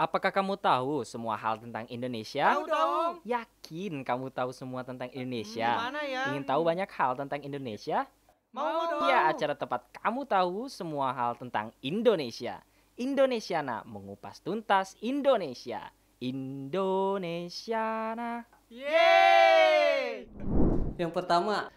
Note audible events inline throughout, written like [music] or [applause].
Apakah kamu tahu semua hal tentang Indonesia? Tahu dong. Yakin kamu tahu semua tentang hmm, Indonesia? Gimana ya? Ingin tahu banyak hal tentang Indonesia? Mau iya, dong. Ya, acara tepat kamu tahu semua hal tentang Indonesia. Indonesia Indonesiana mengupas tuntas Indonesia. Indonesiana. Yeay! Yang pertama,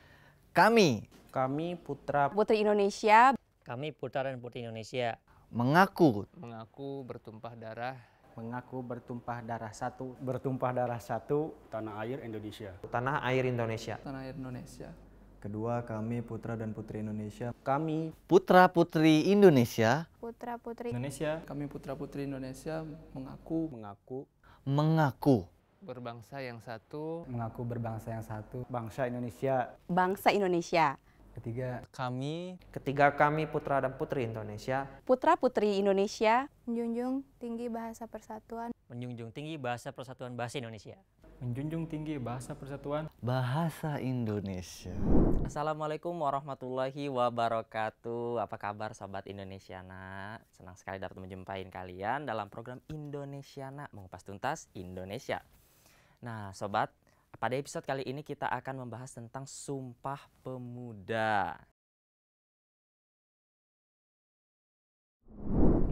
kami. Kami putra putri Indonesia. Kami putra dan putri Indonesia. Mengaku. Mengaku bertumpah darah mengaku bertumpah darah satu bertumpah darah satu tanah air Indonesia tanah air Indonesia tanah air Indonesia kedua kami putra dan putri Indonesia kami putra putri Indonesia putra putri Indonesia kami putra putri Indonesia mengaku mengaku mengaku berbangsa yang satu mengaku berbangsa yang satu bangsa Indonesia bangsa Indonesia Ketiga kami Ketiga kami putra dan putri Indonesia Putra putri Indonesia Menjunjung tinggi bahasa persatuan Menjunjung tinggi bahasa persatuan bahasa Indonesia Menjunjung tinggi bahasa persatuan Bahasa Indonesia Assalamualaikum warahmatullahi wabarakatuh Apa kabar Sobat Nak, Senang sekali dapat menjumpai kalian dalam program Indonesia Nak, Mengupas tuntas Indonesia Nah Sobat pada episode kali ini kita akan membahas tentang Sumpah Pemuda.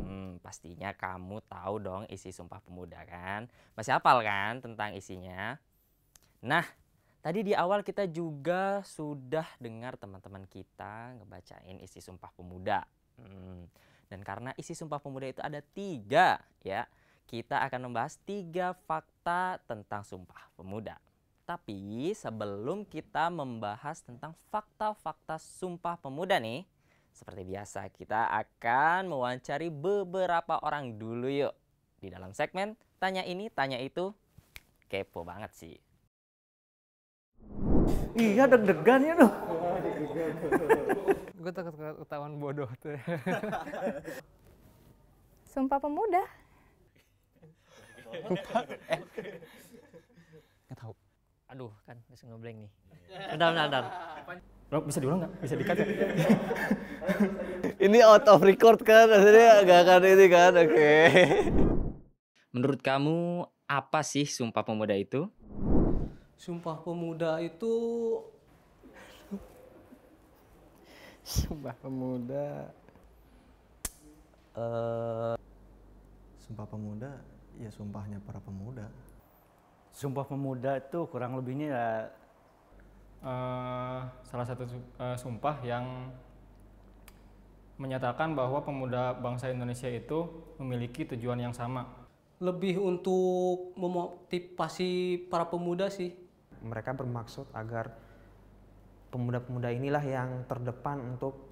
Hmm, pastinya kamu tahu dong isi Sumpah Pemuda kan? Masih hafal kan tentang isinya? Nah, tadi di awal kita juga sudah dengar teman-teman kita ngebacain isi Sumpah Pemuda. Hmm, dan karena isi Sumpah Pemuda itu ada tiga ya, kita akan membahas tiga fakta tentang Sumpah Pemuda. Tapi sebelum kita membahas tentang fakta-fakta Sumpah Pemuda nih, seperti biasa kita akan mewawancari beberapa orang dulu yuk. Di dalam segmen tanya ini, tanya itu, kepo banget sih. Iya deg-degan ya loh. Gue takut ketahuan bodoh tuh. Sumpah Pemuda. Lupa. Eh. Nggak tau aduh kan bisa ngeblank nih bentar bentar, bentar. Bro, bisa diulang nggak bisa dikat ya? [laughs] ini out of record kan maksudnya nggak akan ini kan oke okay. menurut kamu apa sih sumpah pemuda itu sumpah pemuda itu sumpah pemuda uh... sumpah pemuda ya sumpahnya para pemuda Sumpah Pemuda itu kurang lebihnya ya uh, salah satu uh, sumpah yang menyatakan bahwa pemuda bangsa Indonesia itu memiliki tujuan yang sama. Lebih untuk memotivasi para pemuda sih. Mereka bermaksud agar pemuda-pemuda inilah yang terdepan untuk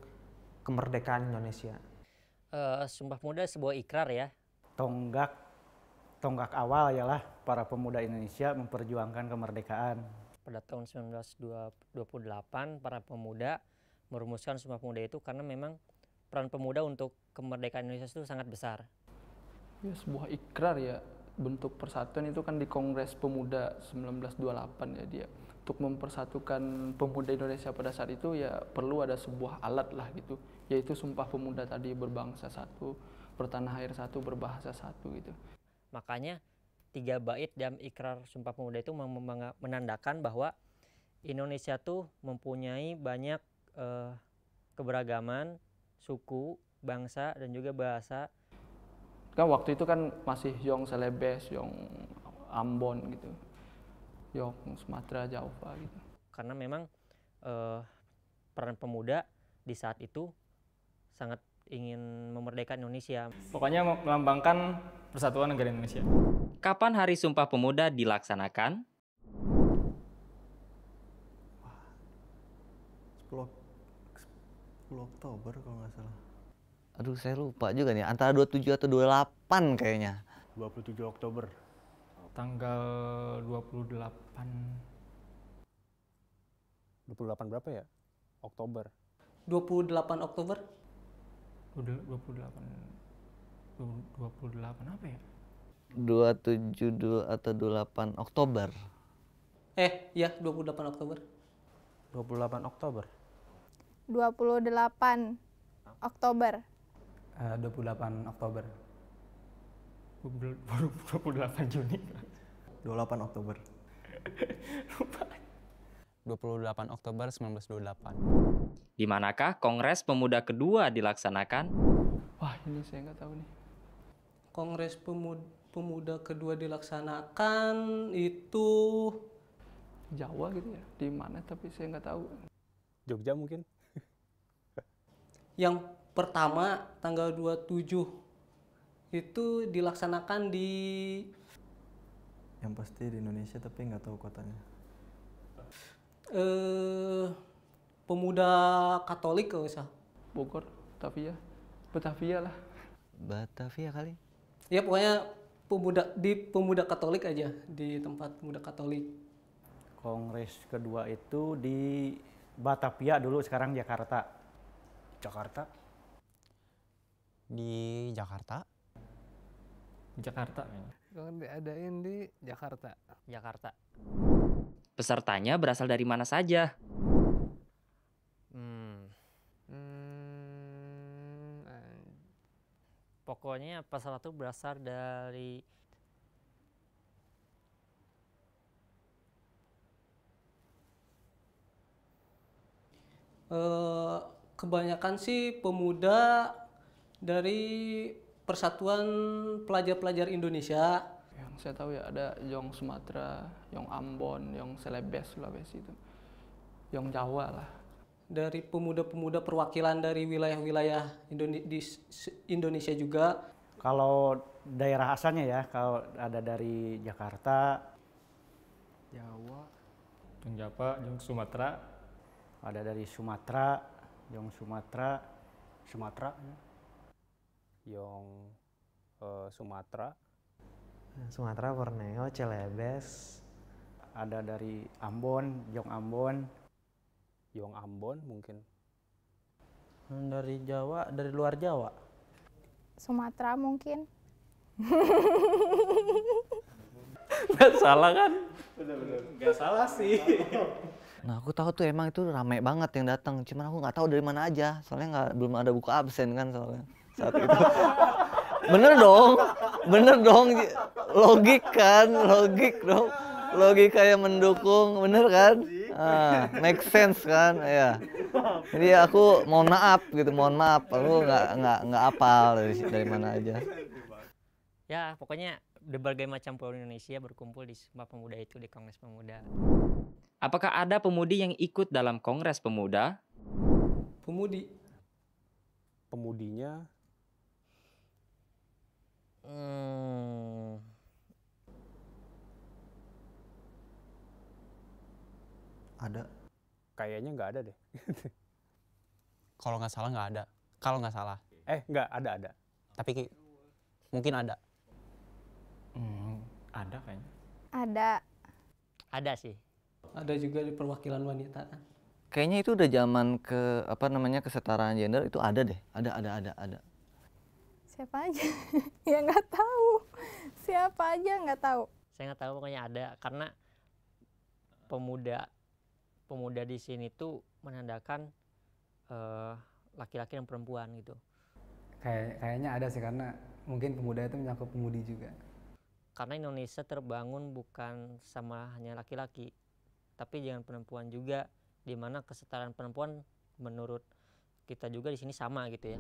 kemerdekaan Indonesia. Uh, sumpah pemuda sebuah ikrar ya. Tonggak tonggak awal ialah para pemuda Indonesia memperjuangkan kemerdekaan. Pada tahun 1928 para pemuda merumuskan Sumpah Pemuda itu karena memang peran pemuda untuk kemerdekaan Indonesia itu sangat besar. Ya, sebuah ikrar ya bentuk persatuan itu kan di Kongres Pemuda 1928 ya dia. Untuk mempersatukan pemuda Indonesia pada saat itu ya perlu ada sebuah alat lah gitu, yaitu Sumpah Pemuda tadi berbangsa satu, bertanah air satu, berbahasa satu gitu. Makanya tiga bait dalam ikrar Sumpah Pemuda itu menandakan bahwa Indonesia tuh mempunyai banyak eh, keberagaman suku, bangsa dan juga bahasa. Kan waktu itu kan masih Yong Selebes, Yong Ambon gitu. Yong Sumatera Jawa gitu. Karena memang eh, peran pemuda di saat itu sangat ingin memerdekakan Indonesia. Pokoknya melambangkan persatuan negara Indonesia. Kapan Hari Sumpah Pemuda dilaksanakan? 10, Oktober kalau nggak salah. Aduh saya lupa juga nih, antara 27 atau 28 kayaknya. 27 Oktober. Tanggal 28. 28 berapa ya? Oktober. 28 Oktober 28 28 apa ya? 27 atau 28 Oktober. Eh, ya 28 Oktober. 28 Oktober. 28 Oktober. Eh, uh, 28 Oktober. 28 Juni. 28 Oktober. [laughs] Lupa. 28 Oktober 1928. Di manakah Kongres Pemuda kedua dilaksanakan? Wah, ini saya nggak tahu nih. Kongres Pemuda, Pemuda kedua dilaksanakan itu Jawa gitu ya. Di mana tapi saya nggak tahu. Jogja mungkin. Yang pertama tanggal 27 itu dilaksanakan di yang pasti di Indonesia tapi nggak tahu kotanya eh, pemuda Katolik kalau usah. Bogor, Batavia, Batavia lah. Batavia kali? Ya pokoknya pemuda di pemuda Katolik aja di tempat pemuda Katolik. Kongres kedua itu di Batavia dulu sekarang Jakarta. Jakarta? Di Jakarta? Jakarta. Ya. Kalau diadain di Jakarta. Jakarta. Pesertanya berasal dari mana saja? Hmm. Hmm. Pokoknya peserta itu berasal dari Uh, kebanyakan sih pemuda dari Persatuan Pelajar-Pelajar Indonesia saya tahu ya ada Yong Sumatera, Yong Ambon, Yong Selebes Sulawesi itu, Yong Jawa lah. Dari pemuda-pemuda perwakilan dari wilayah-wilayah Indonesia juga. Kalau daerah asalnya ya, kalau ada dari Jakarta, Jawa, Yong Jawa, Yong Sumatera, ada dari Sumatera, Yong Sumatera, Sumatera, ya. Yong eh, Sumatera, Sumatera, Borneo, Celebes. Ada dari Ambon, Jong Ambon. Jong Ambon mungkin. Hmm, dari Jawa, dari luar Jawa. Sumatera mungkin. Gak salah kan? Bener-bener. Gak salah sih. Nah aku tahu tuh emang itu rame banget yang datang. Cuman aku nggak tahu dari mana aja. Soalnya nggak belum ada buku absen kan soalnya saat itu. [laughs] Bener dong bener dong logik kan logik dong logika yang mendukung bener kan ah, make sense kan ya jadi aku mohon maaf gitu mohon maaf aku nggak nggak nggak apal dari dari mana aja ya pokoknya berbagai macam pulau Indonesia berkumpul di Sumpah Pemuda itu di Kongres Pemuda. Apakah ada pemudi yang ikut dalam Kongres Pemuda? Pemudi. Pemudinya Eh. Ada. Kayaknya nggak ada deh. [laughs] Kalau nggak salah nggak ada. Kalau nggak salah. Eh nggak ada ada. Tapi mungkin ada. Hmm, ada kayaknya. Ada. Ada sih. Ada juga di perwakilan wanita Kayaknya itu udah zaman ke apa namanya kesetaraan gender itu ada deh. Ada ada ada ada siapa aja [laughs] ya nggak tahu siapa aja nggak tahu saya nggak tahu pokoknya ada karena pemuda pemuda di sini tuh menandakan eh, laki-laki uh, dan perempuan gitu kayak kayaknya ada sih karena mungkin pemuda itu mencakup pemudi juga karena Indonesia terbangun bukan sama hanya laki-laki tapi jangan perempuan juga di mana kesetaraan perempuan menurut kita juga di sini sama gitu ya.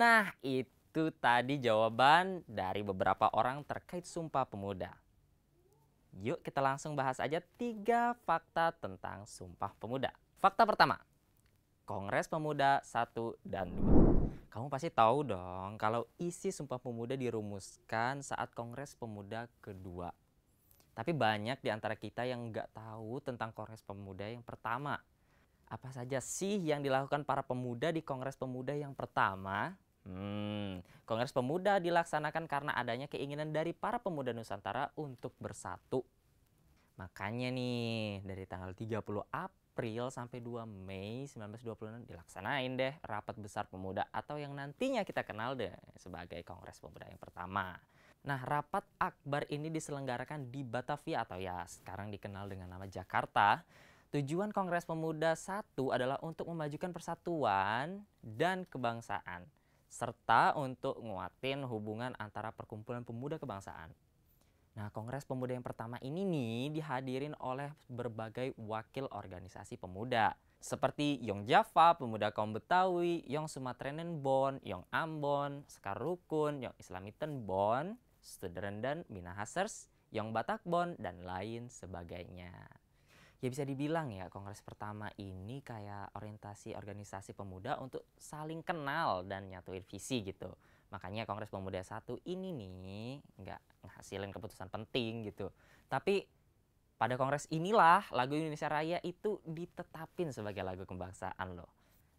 Nah, itu itu tadi jawaban dari beberapa orang terkait Sumpah Pemuda. Yuk kita langsung bahas aja tiga fakta tentang Sumpah Pemuda. Fakta pertama, Kongres Pemuda 1 dan 2. Kamu pasti tahu dong kalau isi Sumpah Pemuda dirumuskan saat Kongres Pemuda kedua. Tapi banyak di antara kita yang nggak tahu tentang Kongres Pemuda yang pertama. Apa saja sih yang dilakukan para pemuda di Kongres Pemuda yang pertama? Hmm, Kongres Pemuda dilaksanakan karena adanya keinginan dari para pemuda Nusantara untuk bersatu. Makanya nih, dari tanggal 30 April sampai 2 Mei 1926 dilaksanain deh rapat besar pemuda atau yang nantinya kita kenal deh sebagai Kongres Pemuda yang pertama. Nah, rapat akbar ini diselenggarakan di Batavia atau ya sekarang dikenal dengan nama Jakarta Tujuan Kongres Pemuda satu adalah untuk memajukan persatuan dan kebangsaan serta untuk nguatin hubungan antara perkumpulan pemuda kebangsaan. Nah, Kongres Pemuda yang pertama ini nih dihadirin oleh berbagai wakil organisasi pemuda seperti Yong Java, Pemuda Kaum Betawi, Yong Sumatrenen Bon, Yong Ambon, Sekar Rukun, Yong Islamiten Bon, Studerendan Minahasers, Yong Batak Bon, dan lain sebagainya ya bisa dibilang ya kongres pertama ini kayak orientasi organisasi pemuda untuk saling kenal dan nyatuin visi gitu. Makanya kongres pemuda satu ini nih nggak ngasilin keputusan penting gitu. Tapi pada kongres inilah lagu Indonesia Raya itu ditetapin sebagai lagu kebangsaan loh.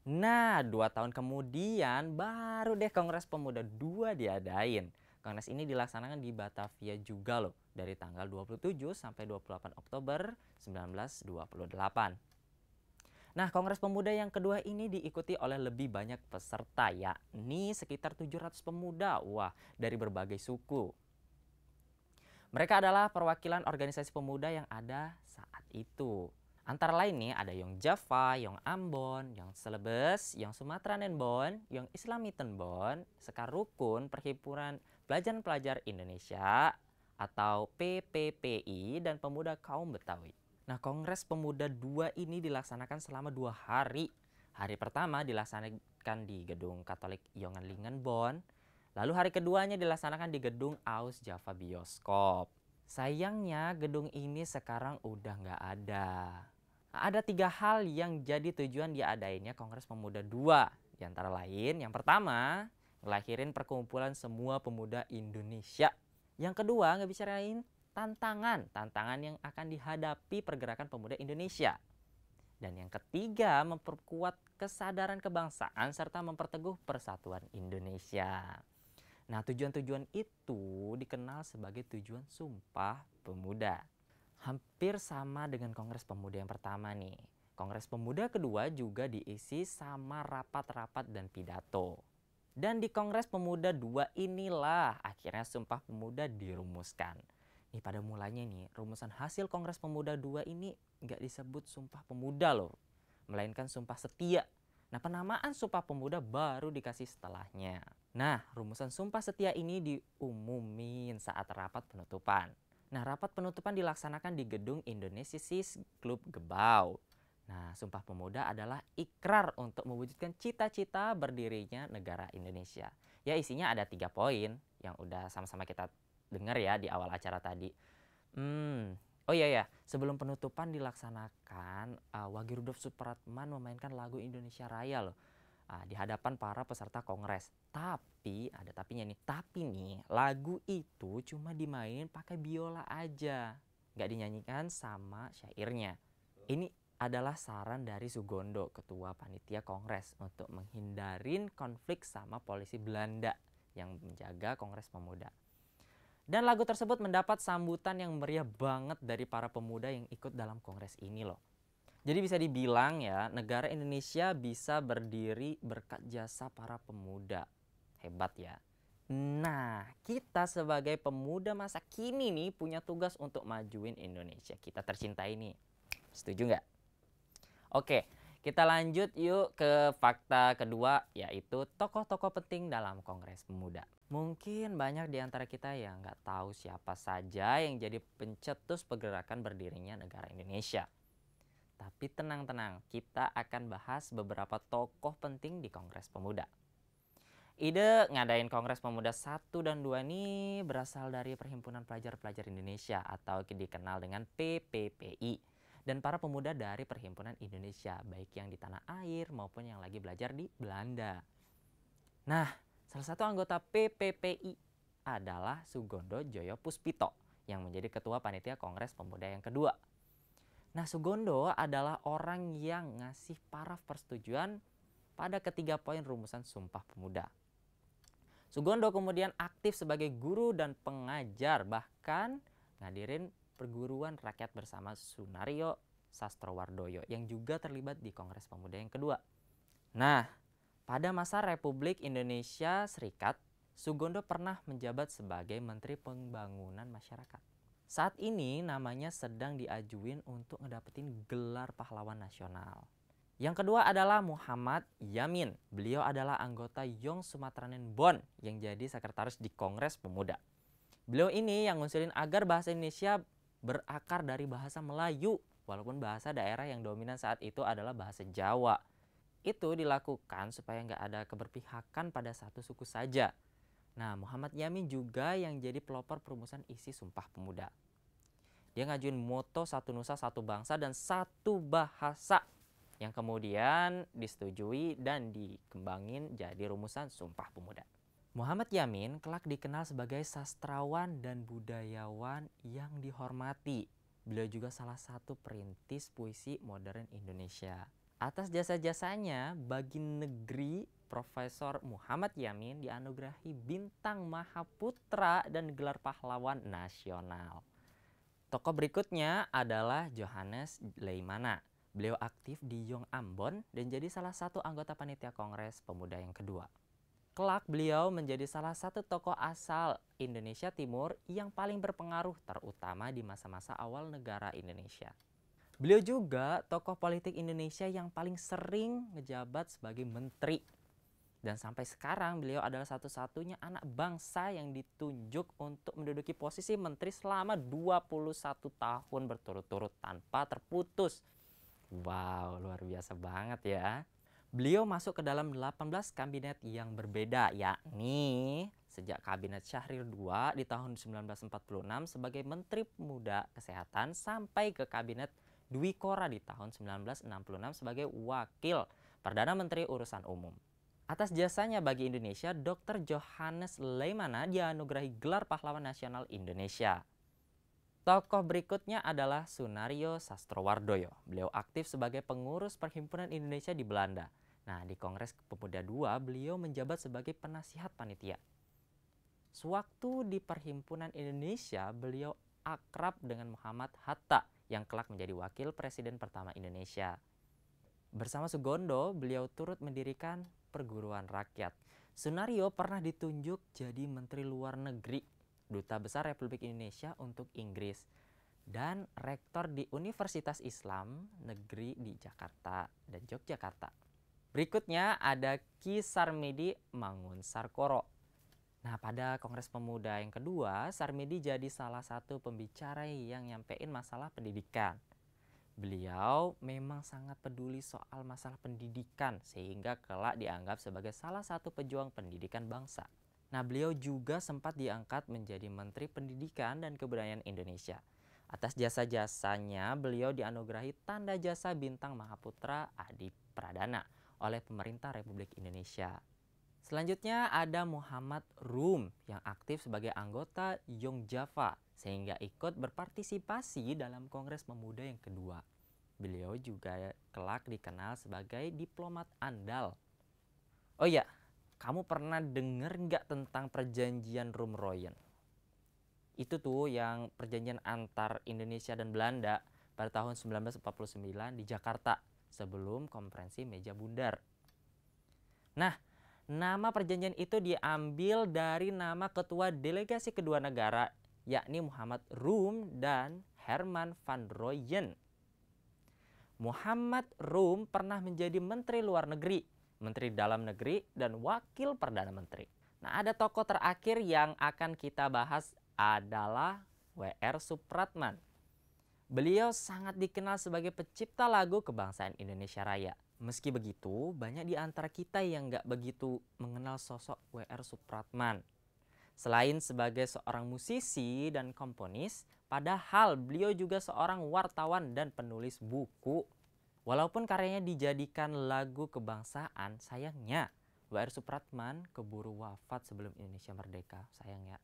Nah, dua tahun kemudian baru deh Kongres Pemuda dua diadain. Kongres ini dilaksanakan di Batavia juga loh, dari tanggal 27 sampai 28 Oktober 1928. Nah, Kongres Pemuda yang kedua ini diikuti oleh lebih banyak peserta, yakni sekitar 700 pemuda, wah, dari berbagai suku. Mereka adalah perwakilan organisasi pemuda yang ada saat itu. Antara lain nih ada Yong Java, Yong Ambon, Yong Selebes, Yong Sumatera Nenbon, Yong Islamitenbon, Tenbon, Sekarukun, Perhimpunan Pelajar-pelajar Indonesia atau PPPI dan Pemuda Kaum Betawi. Nah, Kongres Pemuda 2 ini dilaksanakan selama dua hari. Hari pertama dilaksanakan di Gedung Katolik Yongan Bon, lalu hari keduanya dilaksanakan di Gedung Aus Java Bioskop. Sayangnya gedung ini sekarang udah nggak ada. Nah, ada tiga hal yang jadi tujuan diadainnya Kongres Pemuda dua. Di antara lain, yang pertama, ngelahirin perkumpulan semua pemuda Indonesia. Yang kedua, nggak bicarain tantangan, tantangan yang akan dihadapi pergerakan pemuda Indonesia. Dan yang ketiga, memperkuat kesadaran kebangsaan serta memperteguh persatuan Indonesia. Nah, tujuan-tujuan itu dikenal sebagai tujuan sumpah pemuda. Hampir sama dengan Kongres Pemuda yang pertama nih. Kongres Pemuda kedua juga diisi sama rapat-rapat dan pidato. Dan di Kongres Pemuda dua inilah akhirnya Sumpah Pemuda dirumuskan. Nih pada mulanya nih, rumusan hasil Kongres Pemuda dua ini nggak disebut Sumpah Pemuda loh, melainkan Sumpah Setia. Nah penamaan Sumpah Pemuda baru dikasih setelahnya. Nah rumusan Sumpah Setia ini diumumin saat rapat penutupan. Nah rapat penutupan dilaksanakan di gedung Indonesia Club Gebau. Nah, Sumpah Pemuda adalah ikrar untuk mewujudkan cita-cita berdirinya negara Indonesia. Ya, isinya ada tiga poin yang udah sama-sama kita dengar ya di awal acara tadi. Hmm, Oh iya ya, sebelum penutupan dilaksanakan, uh, eh, Wagi Rudolf Supratman memainkan lagu Indonesia Raya loh. Uh, di hadapan para peserta kongres. Tapi, ada tapinya nih. Tapi nih, lagu itu cuma dimainin pakai biola aja. Nggak dinyanyikan sama syairnya. Ini adalah saran dari Sugondo, ketua panitia kongres untuk menghindarin konflik sama polisi Belanda yang menjaga kongres pemuda. Dan lagu tersebut mendapat sambutan yang meriah banget dari para pemuda yang ikut dalam kongres ini loh. Jadi bisa dibilang ya, negara Indonesia bisa berdiri berkat jasa para pemuda. Hebat ya. Nah, kita sebagai pemuda masa kini nih punya tugas untuk majuin Indonesia kita tercinta ini. Setuju nggak? Oke, kita lanjut yuk ke fakta kedua yaitu tokoh-tokoh penting dalam Kongres Pemuda. Mungkin banyak di antara kita yang nggak tahu siapa saja yang jadi pencetus pergerakan berdirinya negara Indonesia. Tapi tenang-tenang, kita akan bahas beberapa tokoh penting di Kongres Pemuda. Ide ngadain Kongres Pemuda 1 dan 2 ini berasal dari Perhimpunan Pelajar-Pelajar Indonesia atau dikenal dengan PPPI dan para pemuda dari Perhimpunan Indonesia, baik yang di tanah air maupun yang lagi belajar di Belanda. Nah, salah satu anggota PPPI adalah Sugondo Joyo Puspito yang menjadi ketua panitia Kongres Pemuda yang kedua. Nah, Sugondo adalah orang yang ngasih paraf persetujuan pada ketiga poin rumusan Sumpah Pemuda. Sugondo kemudian aktif sebagai guru dan pengajar, bahkan ngadirin Perguruan Rakyat bersama Sunario Sastrowardoyo yang juga terlibat di Kongres Pemuda yang kedua. Nah, pada masa Republik Indonesia Serikat, Sugondo pernah menjabat sebagai Menteri Pembangunan Masyarakat. Saat ini namanya sedang diajuin untuk ngedapetin gelar pahlawan nasional. Yang kedua adalah Muhammad Yamin. Beliau adalah anggota Young Sumatranen Bon yang jadi sekretaris di Kongres Pemuda. Beliau ini yang ngusulin agar bahasa Indonesia berakar dari bahasa Melayu, walaupun bahasa daerah yang dominan saat itu adalah bahasa Jawa. Itu dilakukan supaya nggak ada keberpihakan pada satu suku saja. Nah, Muhammad Yamin juga yang jadi pelopor perumusan isi Sumpah Pemuda. Dia ngajuin moto satu nusa, satu bangsa, dan satu bahasa yang kemudian disetujui dan dikembangin jadi rumusan Sumpah Pemuda. Muhammad Yamin kelak dikenal sebagai sastrawan dan budayawan yang dihormati. Beliau juga salah satu perintis puisi modern Indonesia. Atas jasa-jasanya bagi negeri, Profesor Muhammad Yamin dianugerahi bintang Mahaputra dan gelar pahlawan nasional. Tokoh berikutnya adalah Johannes Leimana. Beliau aktif di Yong Ambon dan jadi salah satu anggota panitia Kongres Pemuda yang kedua. Kelak beliau menjadi salah satu tokoh asal Indonesia Timur yang paling berpengaruh terutama di masa-masa awal negara Indonesia. Beliau juga tokoh politik Indonesia yang paling sering menjabat sebagai menteri. Dan sampai sekarang beliau adalah satu-satunya anak bangsa yang ditunjuk untuk menduduki posisi menteri selama 21 tahun berturut-turut tanpa terputus. Wow, luar biasa banget ya. Beliau masuk ke dalam 18 kabinet yang berbeda, yakni sejak kabinet Syahrir II di tahun 1946 sebagai Menteri Pemuda Kesehatan sampai ke kabinet Dwi Kora di tahun 1966 sebagai Wakil Perdana Menteri Urusan Umum. Atas jasanya bagi Indonesia, Dr. Johannes Leimana dianugerahi gelar pahlawan nasional Indonesia. Tokoh berikutnya adalah Sunario Sastrowardoyo. Beliau aktif sebagai pengurus Perhimpunan Indonesia di Belanda. Nah, di Kongres Pemuda II, beliau menjabat sebagai penasihat panitia. Sewaktu di Perhimpunan Indonesia, beliau akrab dengan Muhammad Hatta yang kelak menjadi wakil presiden pertama Indonesia. Bersama Sugondo, beliau turut mendirikan perguruan rakyat. Sunario pernah ditunjuk jadi Menteri Luar Negeri, Duta Besar Republik Indonesia untuk Inggris, dan Rektor di Universitas Islam Negeri di Jakarta dan Yogyakarta. Berikutnya ada Ki Sarmedi Mangun Sarkoro. Nah, pada Kongres Pemuda yang kedua, Sarmedi jadi salah satu pembicara yang nyampein masalah pendidikan. Beliau memang sangat peduli soal masalah pendidikan sehingga kelak dianggap sebagai salah satu pejuang pendidikan bangsa. Nah, beliau juga sempat diangkat menjadi Menteri Pendidikan dan Kebudayaan Indonesia. Atas jasa-jasanya, beliau dianugerahi tanda jasa bintang Mahaputra Adi Pradana oleh pemerintah Republik Indonesia. Selanjutnya ada Muhammad Rum yang aktif sebagai anggota Young Java sehingga ikut berpartisipasi dalam Kongres Pemuda yang kedua. Beliau juga kelak dikenal sebagai diplomat andal. Oh ya, kamu pernah dengar nggak tentang perjanjian Royen? Itu tuh yang perjanjian antar Indonesia dan Belanda pada tahun 1949 di Jakarta sebelum konferensi meja bundar. Nah, nama perjanjian itu diambil dari nama ketua delegasi kedua negara yakni Muhammad Rum dan Herman van Rooyen. Muhammad Rum pernah menjadi menteri luar negeri, menteri dalam negeri, dan wakil perdana menteri. Nah, ada tokoh terakhir yang akan kita bahas adalah WR Supratman. Beliau sangat dikenal sebagai pencipta lagu kebangsaan Indonesia Raya. Meski begitu, banyak di antara kita yang nggak begitu mengenal sosok W.R. Supratman. Selain sebagai seorang musisi dan komponis, padahal beliau juga seorang wartawan dan penulis buku. Walaupun karyanya dijadikan lagu kebangsaan, sayangnya W.R. Supratman keburu wafat sebelum Indonesia merdeka, sayangnya.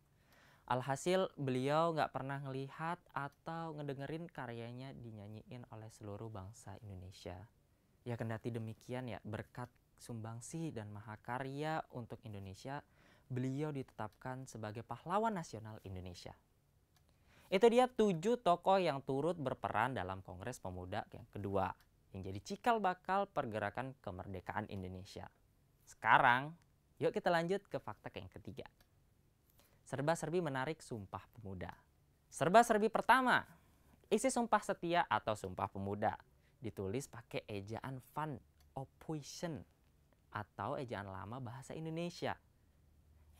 Alhasil beliau nggak pernah ngelihat atau ngedengerin karyanya dinyanyiin oleh seluruh bangsa Indonesia. Ya kendati demikian ya berkat sumbangsi dan mahakarya untuk Indonesia, beliau ditetapkan sebagai pahlawan nasional Indonesia. Itu dia tujuh tokoh yang turut berperan dalam Kongres Pemuda yang kedua yang jadi cikal bakal pergerakan kemerdekaan Indonesia. Sekarang, yuk kita lanjut ke fakta yang ketiga serba-serbi menarik Sumpah Pemuda. Serba-serbi pertama, isi Sumpah Setia atau Sumpah Pemuda ditulis pakai ejaan Van opposition atau ejaan lama bahasa Indonesia.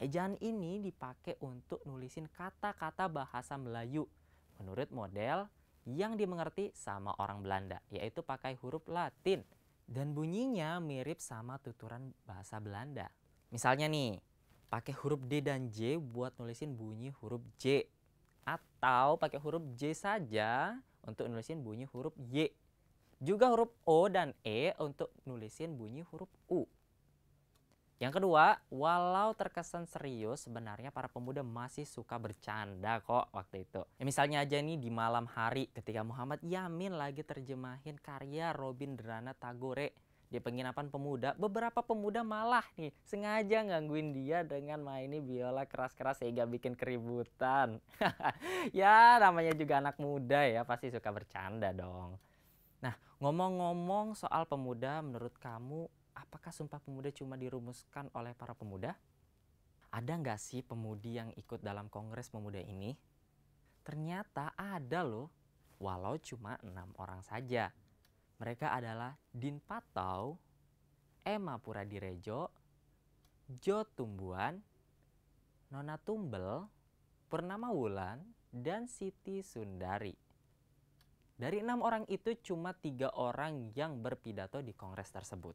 Ejaan ini dipakai untuk nulisin kata-kata bahasa Melayu menurut model yang dimengerti sama orang Belanda, yaitu pakai huruf Latin dan bunyinya mirip sama tuturan bahasa Belanda. Misalnya nih, pakai huruf D dan J buat nulisin bunyi huruf J atau pakai huruf J saja untuk nulisin bunyi huruf Y. Juga huruf O dan E untuk nulisin bunyi huruf U. Yang kedua, walau terkesan serius, sebenarnya para pemuda masih suka bercanda kok waktu itu. Ya, misalnya aja nih di malam hari ketika Muhammad Yamin lagi terjemahin karya Robin Drana Tagore di penginapan pemuda beberapa pemuda malah nih sengaja gangguin dia dengan maini biola keras-keras sehingga bikin keributan [laughs] ya namanya juga anak muda ya pasti suka bercanda dong nah ngomong-ngomong soal pemuda menurut kamu apakah sumpah pemuda cuma dirumuskan oleh para pemuda ada nggak sih pemudi yang ikut dalam kongres pemuda ini ternyata ada loh walau cuma enam orang saja mereka adalah Din Patau, Emma Puradirejo, Jo Tumbuan, Nona Tumbel, Purnama Wulan, dan Siti Sundari. Dari enam orang itu cuma tiga orang yang berpidato di kongres tersebut.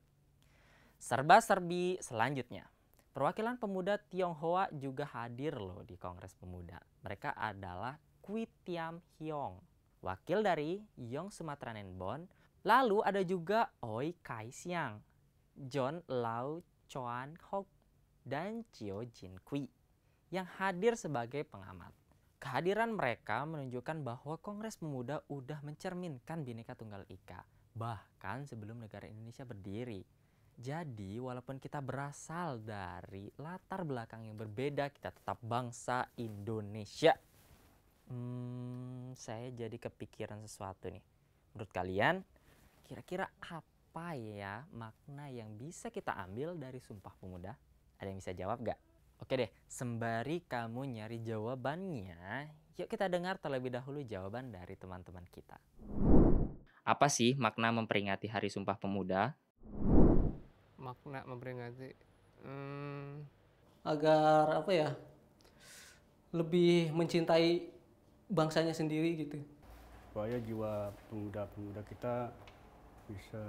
Serba-serbi selanjutnya. Perwakilan pemuda Tionghoa juga hadir loh di Kongres Pemuda. Mereka adalah Kui Tiam Hiong, wakil dari Yong Sumatera Nenbon, Lalu ada juga Oi Kai Xiang, John Lau Chuan Hok, dan Chio Jin Kui yang hadir sebagai pengamat. Kehadiran mereka menunjukkan bahwa Kongres Pemuda udah mencerminkan Bhinneka Tunggal Ika, bahkan sebelum negara Indonesia berdiri. Jadi, walaupun kita berasal dari latar belakang yang berbeda, kita tetap bangsa Indonesia. Hmm, saya jadi kepikiran sesuatu nih. Menurut kalian, Kira-kira apa ya makna yang bisa kita ambil dari Sumpah Pemuda? Ada yang bisa jawab gak? Oke deh, sembari kamu nyari jawabannya, yuk kita dengar terlebih dahulu jawaban dari teman-teman kita. Apa sih makna memperingati Hari Sumpah Pemuda? Makna memperingati hmm, agar apa ya? Lebih mencintai bangsanya sendiri gitu. Supaya jiwa pemuda-pemuda kita bisa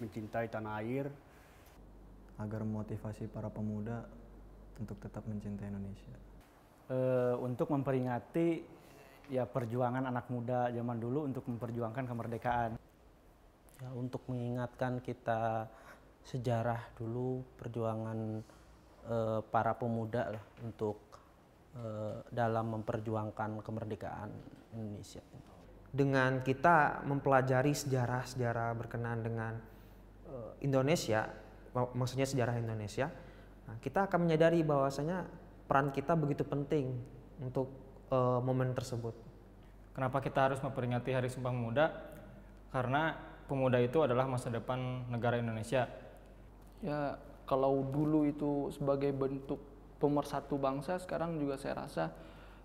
mencintai tanah air. Agar memotivasi para pemuda untuk tetap mencintai Indonesia. E, untuk memperingati ya perjuangan anak muda zaman dulu untuk memperjuangkan kemerdekaan. Ya, untuk mengingatkan kita sejarah dulu perjuangan e, para pemuda lah untuk e, dalam memperjuangkan kemerdekaan Indonesia dengan kita mempelajari sejarah-sejarah berkenaan dengan uh, Indonesia, maksudnya sejarah Indonesia, nah, kita akan menyadari bahwasanya peran kita begitu penting untuk uh, momen tersebut. Kenapa kita harus memperingati Hari Sumpah Pemuda? Karena pemuda itu adalah masa depan negara Indonesia. Ya, kalau dulu itu sebagai bentuk pemersatu bangsa, sekarang juga saya rasa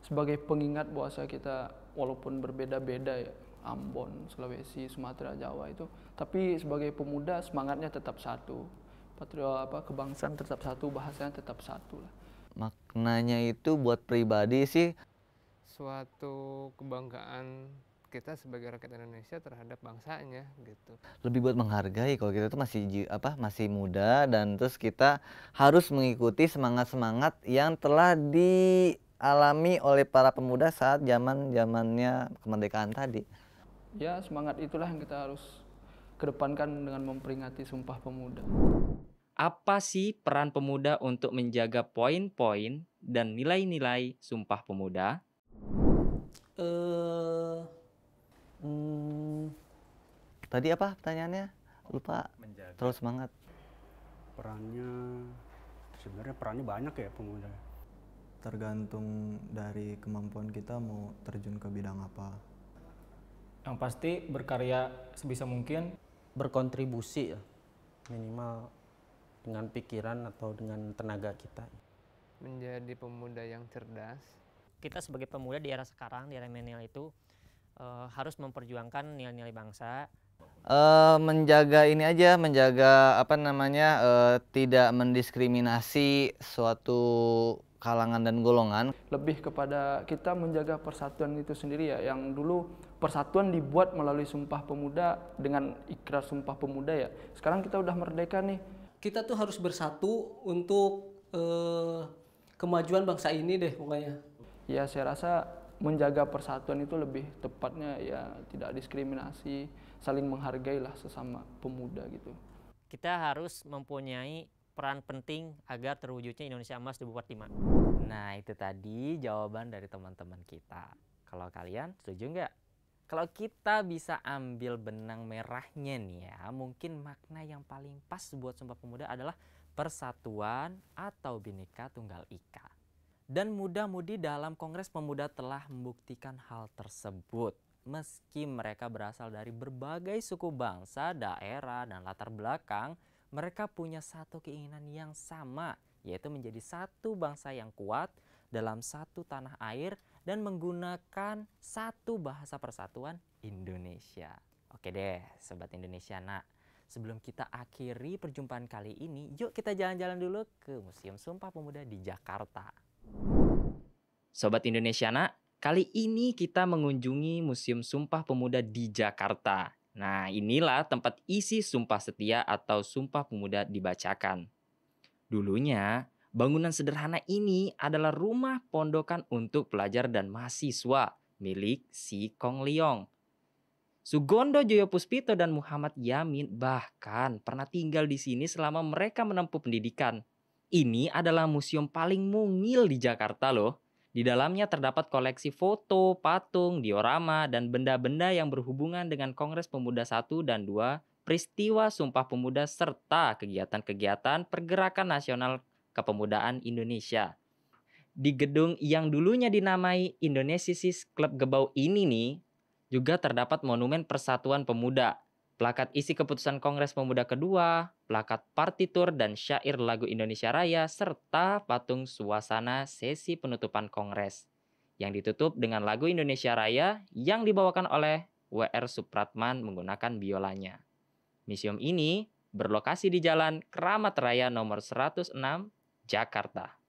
sebagai pengingat bahwa kita walaupun berbeda-beda ya Ambon, Sulawesi, Sumatera, Jawa itu, tapi sebagai pemuda semangatnya tetap satu, patriot apa kebangsaan tetap satu, bahasanya tetap satu lah. Maknanya itu buat pribadi sih suatu kebanggaan kita sebagai rakyat Indonesia terhadap bangsanya gitu. Lebih buat menghargai kalau kita tuh masih apa masih muda dan terus kita harus mengikuti semangat-semangat yang telah di alami oleh para pemuda saat zaman zamannya kemerdekaan tadi? Ya semangat itulah yang kita harus kedepankan dengan memperingati Sumpah Pemuda. Apa sih peran pemuda untuk menjaga poin-poin dan nilai-nilai Sumpah Pemuda? Uh, hmm, tadi apa pertanyaannya? Lupa. Menjaga. Terus semangat. Perannya sebenarnya perannya banyak ya pemuda tergantung dari kemampuan kita mau terjun ke bidang apa. Yang pasti berkarya sebisa mungkin berkontribusi ya minimal dengan pikiran atau dengan tenaga kita. Menjadi pemuda yang cerdas. Kita sebagai pemuda di era sekarang di era milenial itu uh, harus memperjuangkan nilai-nilai bangsa. Uh, menjaga ini aja, menjaga apa namanya uh, tidak mendiskriminasi suatu kalangan dan golongan. Lebih kepada kita menjaga persatuan itu sendiri ya. Yang dulu persatuan dibuat melalui Sumpah Pemuda dengan ikrar Sumpah Pemuda ya. Sekarang kita udah merdeka nih. Kita tuh harus bersatu untuk eh, kemajuan bangsa ini deh pokoknya. Ya saya rasa menjaga persatuan itu lebih tepatnya ya tidak diskriminasi, saling menghargailah sesama pemuda gitu. Kita harus mempunyai peran penting agar terwujudnya Indonesia Emas 2045? Nah, itu tadi jawaban dari teman-teman kita. Kalau kalian setuju nggak? Kalau kita bisa ambil benang merahnya nih ya, mungkin makna yang paling pas buat Sumpah Pemuda adalah persatuan atau bineka tunggal ika. Dan muda-mudi dalam Kongres Pemuda telah membuktikan hal tersebut. Meski mereka berasal dari berbagai suku bangsa, daerah, dan latar belakang, mereka punya satu keinginan yang sama, yaitu menjadi satu bangsa yang kuat dalam satu tanah air dan menggunakan satu bahasa persatuan Indonesia. Oke deh, sobat Indonesia nak. Sebelum kita akhiri perjumpaan kali ini, yuk kita jalan-jalan dulu ke Museum Sumpah Pemuda di Jakarta. Sobat Indonesia nak, kali ini kita mengunjungi Museum Sumpah Pemuda di Jakarta Nah, inilah tempat isi sumpah setia atau sumpah pemuda dibacakan. Dulunya, bangunan sederhana ini adalah rumah pondokan untuk pelajar dan mahasiswa milik Si Kong Leong. Sugondo Joyo Puspito dan Muhammad Yamin bahkan pernah tinggal di sini selama mereka menempuh pendidikan. Ini adalah museum paling mungil di Jakarta loh. Di dalamnya terdapat koleksi foto, patung, diorama, dan benda-benda yang berhubungan dengan Kongres Pemuda 1 dan 2, peristiwa Sumpah Pemuda, serta kegiatan-kegiatan pergerakan nasional kepemudaan Indonesia. Di gedung yang dulunya dinamai Indonesisis Club Gebau ini nih, juga terdapat monumen Persatuan Pemuda plakat isi keputusan Kongres Pemuda kedua, plakat partitur dan syair lagu Indonesia Raya, serta patung suasana sesi penutupan Kongres yang ditutup dengan lagu Indonesia Raya yang dibawakan oleh W.R. Supratman menggunakan biolanya. Museum ini berlokasi di Jalan Keramat Raya nomor 106, Jakarta.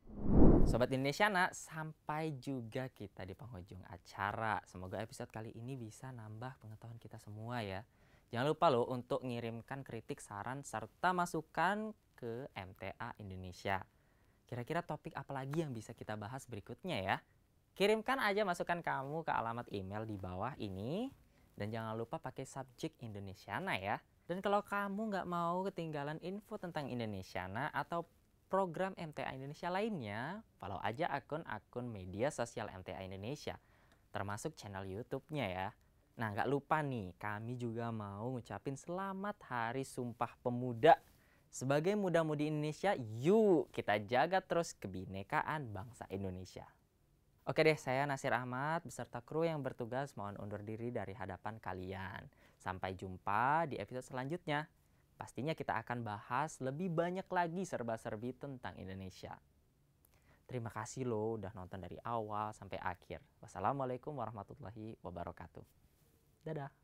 Sobat nak, sampai juga kita di penghujung acara. Semoga episode kali ini bisa nambah pengetahuan kita semua ya. Jangan lupa loh untuk ngirimkan kritik, saran, serta masukan ke MTA Indonesia. Kira-kira topik apa lagi yang bisa kita bahas berikutnya ya? Kirimkan aja masukan kamu ke alamat email di bawah ini. Dan jangan lupa pakai subjek Indonesiana ya. Dan kalau kamu nggak mau ketinggalan info tentang Indonesiana atau program MTA Indonesia lainnya, follow aja akun-akun media sosial MTA Indonesia, termasuk channel YouTube-nya ya. Nah, nggak lupa nih, kami juga mau ngucapin selamat Hari Sumpah Pemuda. Sebagai muda-mudi Indonesia, yuk kita jaga terus kebinekaan bangsa Indonesia. Oke deh, saya Nasir Ahmad beserta kru yang bertugas mohon undur diri dari hadapan kalian. Sampai jumpa di episode selanjutnya. Pastinya kita akan bahas lebih banyak lagi serba-serbi tentang Indonesia. Terima kasih loh udah nonton dari awal sampai akhir. Wassalamualaikum warahmatullahi wabarakatuh. Dadah.